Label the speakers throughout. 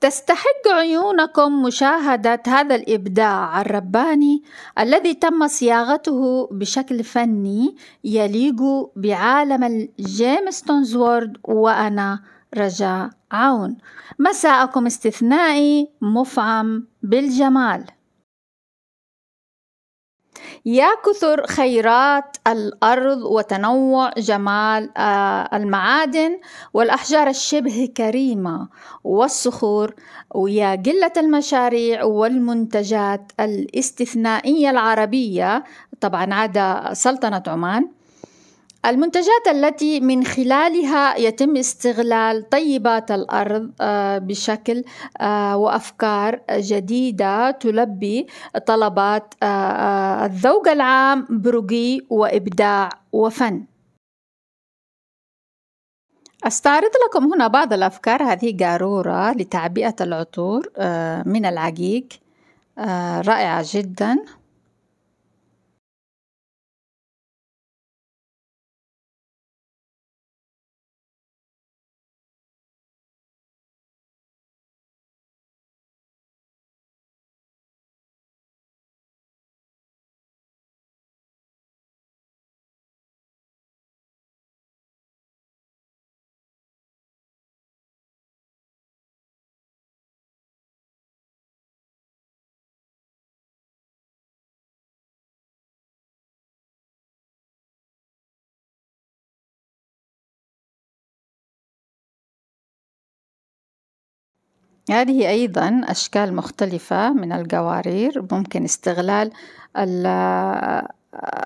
Speaker 1: تستحق عيونكم مشاهدة هذا الإبداع الرباني الذي تم صياغته بشكل فني يليق بعالم الجيمستونز وورد وأنا رجاء عون مساءكم استثنائي مفعم بالجمال يا كثر خيرات الأرض وتنوع جمال آه، المعادن والأحجار الشبه كريمة والصخور ويا قلة المشاريع والمنتجات الاستثنائية العربية طبعا عدا سلطنة عمان المنتجات التي من خلالها يتم استغلال طيبات الارض آه، بشكل آه، وافكار جديده تلبي طلبات آه، الذوق العام برقي وابداع وفن أستعرض لكم هنا بعض الأفكار هذه قارورة لتعبئة العطور من العقيق رائعة جدا
Speaker 2: هذه أيضا أشكال مختلفة من القوارير ممكن استغلال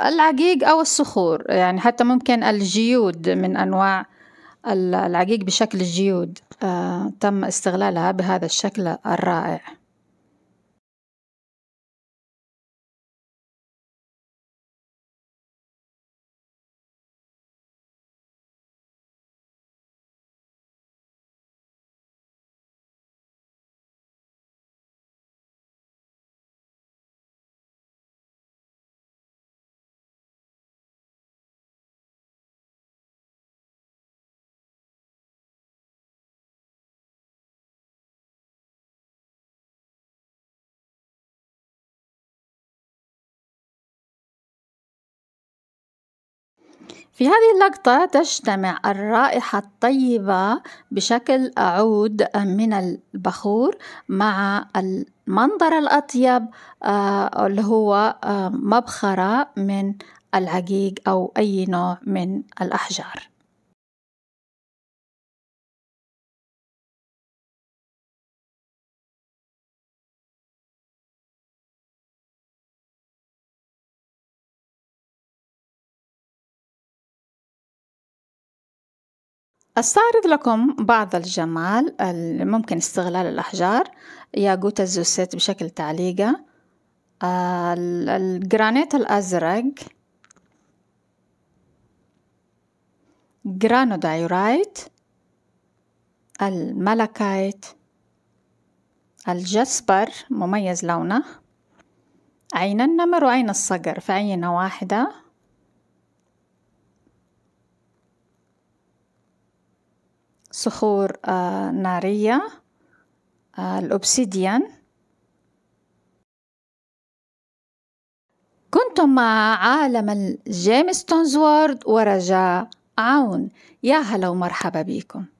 Speaker 1: العقيق أو الصخور يعني حتى ممكن الجيود من أنواع العقيق بشكل الجيود آه، تم
Speaker 2: استغلالها بهذا الشكل الرائع في هذه
Speaker 1: اللقطة تجتمع الرائحة الطيبة بشكل عود من البخور مع المنظر الأطيب آه، اللي
Speaker 2: هو آه، مبخرة من العقيق أو أي نوع من الأحجار أستعرض لكم بعض الجمال الممكن
Speaker 1: استغلال الأحجار ياقوت الزوسيت بشكل تعليقة آه، الجرانيت الأزرق جرانودايورايت الملكايت الجسبر مميز لونه عين النمر وعين الصقر في عينة واحدة صخور آه، نارية آه، الأوبسيديان كنتم مع عالم جيمستونز وورد ورجاء عون يا هلا ومرحبا بكم